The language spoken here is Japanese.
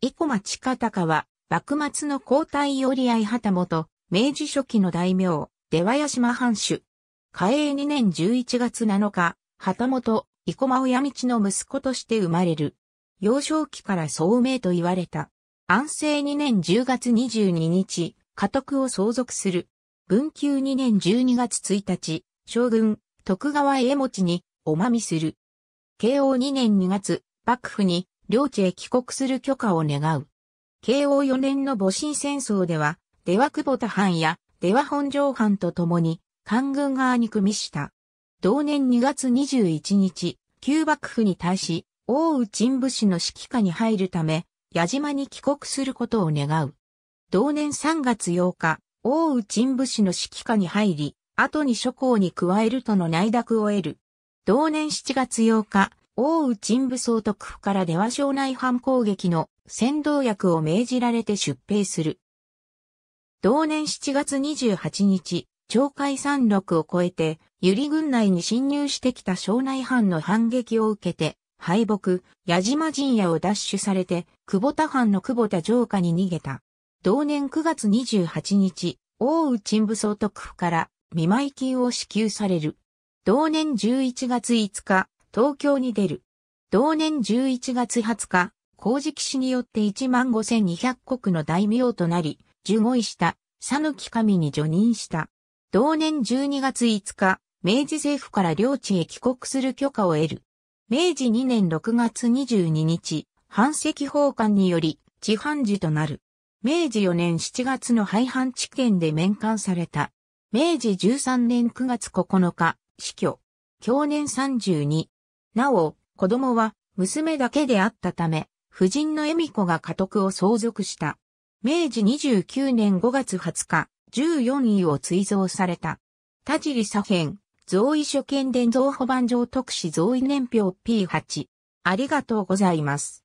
生駒近隆は、幕末の皇太り合旗本、明治初期の大名、出羽島藩主。嘉永2年11月7日、旗本、生駒親道の息子として生まれる。幼少期から聡明と言われた。安政2年10月22日、家督を相続する。文久2年12月1日、将軍、徳川家持に、おまみする。慶応2年2月、幕府に、領地へ帰国する許可を願う。慶応4年の戊辰戦争では、出羽久保田藩や出羽本城藩と共に、官軍側に組みした。同年2月21日、旧幕府に対し、大内陳武士の指揮下に入るため、矢島に帰国することを願う。同年3月8日、大内陳武士の指揮下に入り、後に諸侯に加えるとの内諾を得る。同年7月8日、大内陳武総督府から出羽省内反攻撃の先導役を命じられて出兵する。同年7月28日、長海山麓を越えて、百合軍内に侵入してきた省内藩の反撃を受けて、敗北、矢島陣屋を奪取されて、久保田藩の久保田城下に逃げた。同年9月28日、大内陳武総督府から見舞金を支給される。同年11月5日、東京に出る。同年11月20日、工事騎士によって15,200国の大名となり、15位した、佐抜神に除任した。同年12月5日、明治政府から領地へ帰国する許可を得る。明治2年6月22日、藩籍奉還により、地藩寺となる。明治4年7月の廃藩置県で免官された。明治13年9月9日、死去。去年32、なお、子供は娘だけであったため、夫人の恵美子が家督を相続した。明治29年5月20日、14位を追贈された。田尻左辺、贈位所見伝贈保番上特使贈位年表 P8。ありがとうございます。